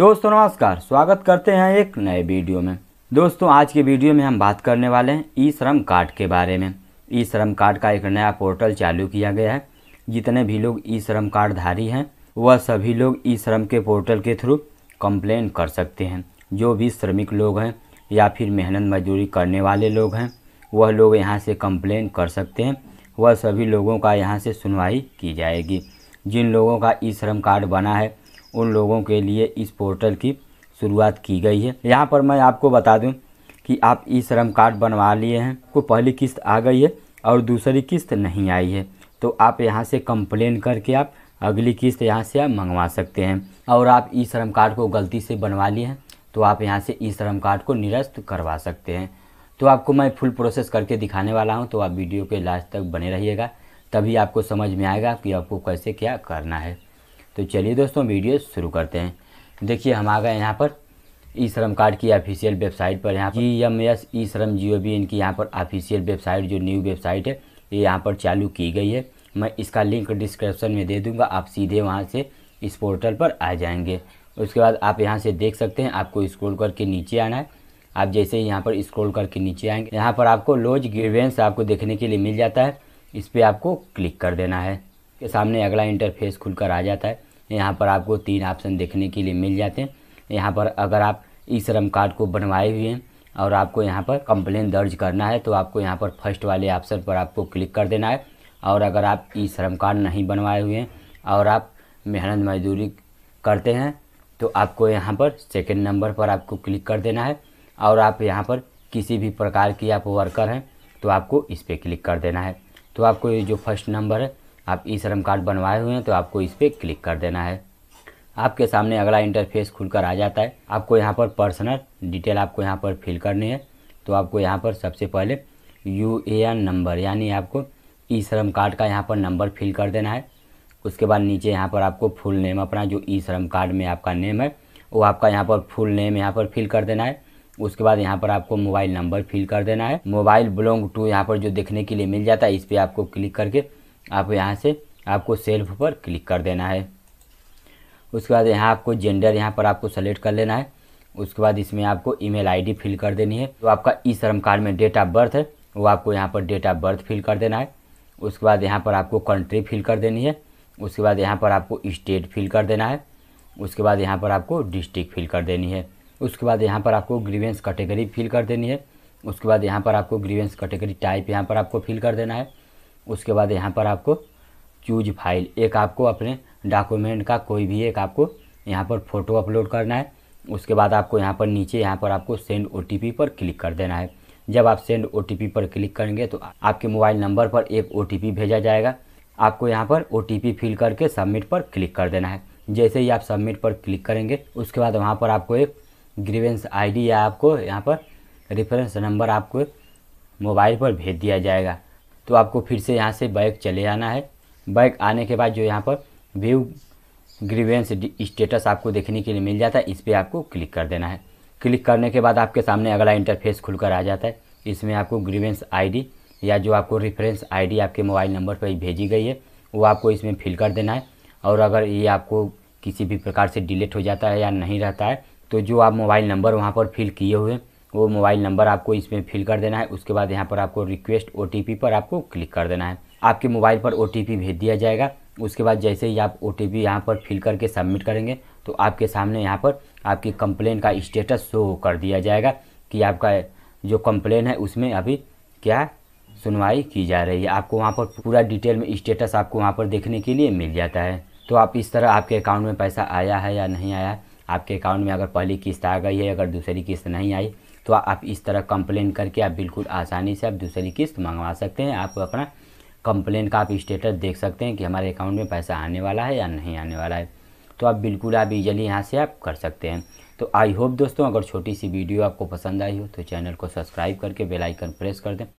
दोस्तों नमस्कार स्वागत करते हैं एक नए वीडियो में दोस्तों आज के वीडियो में हम बात करने वाले हैं ई श्रम कार्ड के बारे में ई श्रम कार्ड का एक नया पोर्टल चालू किया गया है जितने भी लोग ई श्रम कार्डधारी हैं वह सभी लोग ई श्रम के पोर्टल के थ्रू कंप्लेन कर सकते हैं जो भी श्रमिक लोग हैं या फिर मेहनत मजदूरी करने वाले लोग हैं वह लोग यहाँ से कंप्लेन कर सकते हैं वह सभी लोगों का यहाँ से सुनवाई की जाएगी जिन लोगों का ई श्रम कार्ड बना है उन लोगों के लिए इस पोर्टल की शुरुआत की गई है यहाँ पर मैं आपको बता दूँ कि आप ई श्रम कार्ड बनवा लिए हैं को पहली किस्त आ गई है और दूसरी किस्त नहीं आई है तो आप यहाँ से कंप्लेन करके आप अगली किस्त यहाँ से आप मंगवा सकते हैं और आप ई श्रम कार्ड को गलती से बनवा लिए हैं तो आप यहाँ से ई श्रम कार्ड को निरस्त करवा सकते हैं तो आपको मैं फुल प्रोसेस करके दिखाने वाला हूँ तो आप वीडियो के लास्ट तक बने रहिएगा तभी आपको समझ में आएगा कि आपको कैसे क्या करना है तो चलिए दोस्तों वीडियो शुरू करते हैं देखिए हम आ गए यहाँ पर ई श्रम कार्ड की ऑफिशियल वेबसाइट पर यहाँ ई एम एस ई श्रम जी ओ बी इनकी यहाँ पर ऑफिशियल वेबसाइट जो न्यू वेबसाइट है ये यहाँ पर चालू की गई है मैं इसका लिंक डिस्क्रिप्शन में दे दूँगा आप सीधे वहाँ से इस पोर्टल पर आ जाएंगे उसके बाद आप यहाँ से देख सकते हैं आपको इस्क्रोल करके नीचे आना है आप जैसे ही यहाँ पर इस्क्रोल करके नीचे आएंगे यहाँ पर आपको लोज ग्रीवेंस आपको देखने के लिए मिल जाता है इस पर आपको क्लिक कर देना है के सामने अगला इंटरफेस खुलकर आ जाता है यहाँ पर आपको तीन ऑप्शन देखने के लिए मिल जाते हैं यहाँ पर अगर आप ई श्रम कार्ड को बनवाए हुए हैं और आपको यहाँ पर कंप्लेन दर्ज करना है तो आपको यहाँ पर फर्स्ट वाले ऑप्शन पर आपको क्लिक कर देना है और अगर आप ई श्रम कार्ड नहीं बनवाए हुए हैं और आप मेहनत मजदूरी करते हैं तो आपको यहाँ पर सेकेंड नंबर पर आपको क्लिक कर देना है और आप यहाँ पर किसी भी प्रकार की आप वर्कर हैं तो आपको इस पर क्लिक कर देना है तो आपको ये जो फर्स्ट नंबर है आप ई श्रम कार्ड बनवाए हुए हैं तो आपको इस पर क्लिक कर देना है आपके सामने अगला इंटरफेस खुलकर आ जाता है आपको यहाँ पर पर्सनल डिटेल आपको यहाँ पर फिल करनी है तो आपको यहाँ पर सबसे पहले यू ए एन नंबर यानी आपको ई श्रम कार्ड का यहाँ पर नंबर फिल कर देना है उसके बाद नीचे यहाँ पर आपको फुल नेम अपना जो ई श्रम कार्ड में आपका नेम है वो आपका यहाँ पर फुल नेम यहाँ पर फिल कर देना है उसके बाद यहाँ पर आपको मोबाइल नंबर फिल कर देना है मोबाइल बिलोंग टू यहाँ पर जो देखने के लिए मिल जाता है इस पर आपको क्लिक करके आप यहाँ से आपको सेल्फ पर क्लिक कर देना है उसके बाद यहाँ आपको जेंडर यहाँ पर आपको सेलेक्ट कर लेना है उसके बाद इसमें आपको ईमेल आईडी फिल कर देनी है तो आपका ई श्रम कार्ड में डेट ऑफ बर्थ है वो आपको यहाँ पर डेट ऑफ बर्थ फिल कर देना है उसके बाद यहाँ पर आपको कंट्री फिल कर देनी है उसके बाद यहाँ पर आपको स्टेट फिल कर देना है उसके बाद यहाँ पर आपको डिस्ट्रिक्ट फिल कर देनी है उसके बाद यहाँ पर आपको ग्रीवेंस कैटेगरी फिल कर देनी है उसके बाद यहाँ पर आपको ग्रीवेंस कैटेगरी टाइप यहाँ पर आपको फिल कर देना है उसके बाद यहाँ पर आपको चूज फाइल एक आपको अपने डॉक्यूमेंट का कोई भी एक आपको यहाँ पर फ़ोटो अपलोड करना है उसके बाद आपको यहाँ पर नीचे यहाँ पर आपको सेंड ओ पर क्लिक कर देना है जब आप सेंड ओ पर क्लिक करेंगे तो आपके मोबाइल नंबर पर एक ओ भेजा जाएगा आपको यहाँ पर ओ फिल करके सबमिट पर क्लिक कर देना है जैसे ही आप सबमिट पर क्लिक करेंगे उसके बाद वहाँ पर आपको एक ग्रीवेंस आईडी या आपको यहाँ पर रेफरेंस नंबर आपको मोबाइल पर भेज दिया जाएगा तो आपको फिर से यहाँ से बैक चले आना है बैक आने के बाद जो यहाँ पर व्यू ग्रीवेंस स्टेटस आपको देखने के लिए मिल जाता है इस पर आपको क्लिक कर देना है क्लिक करने के बाद आपके सामने अगला इंटरफेस खुलकर आ जाता है इसमें आपको ग्रीवेंस आईडी या जो आपको रेफरेंस आईडी आपके मोबाइल नंबर पर भेजी गई है वो आपको इसमें फिल कर देना है और अगर ये आपको किसी भी प्रकार से डिलीट हो जाता है या नहीं रहता है तो जो आप मोबाइल नंबर वहाँ पर फिल किए हुए हैं वो मोबाइल नंबर आपको इसमें फिल कर देना है उसके बाद यहाँ पर आपको रिक्वेस्ट ओ पर आपको क्लिक कर देना है आपके मोबाइल पर ओ भेज दिया जाएगा उसके बाद जैसे ही आप ओ टी पी यहाँ पर फिल करके सबमिट करेंगे तो आपके सामने यहाँ पर आपकी कंप्लेन का स्टेटस शो कर दिया जाएगा कि आपका जो कंप्लेन है उसमें अभी क्या सुनवाई की जा रही है आपको वहाँ पर पूरा डिटेल में स्टेटस आपको वहाँ पर देखने के लिए मिल जाता है तो आप इस तरह आपके अकाउंट में पैसा आया है या नहीं आया है आपके अकाउंट में अगर पहली किस्त आ गई है अगर दूसरी किस्त नहीं आई तो आप इस तरह कंप्लेन करके आप बिल्कुल आसानी से आप दूसरी किस्त मंगवा सकते हैं आप अपना कंप्लेन का आप स्टेटस देख सकते हैं कि हमारे अकाउंट में पैसा आने वाला है या नहीं आने वाला है तो आप बिल्कुल आप इजली यहाँ से आप कर सकते हैं तो आई होप दोस्तों अगर छोटी सी वीडियो आपको पसंद आई हो तो चैनल को सब्सक्राइब करके बेलाइकन प्रेस कर दें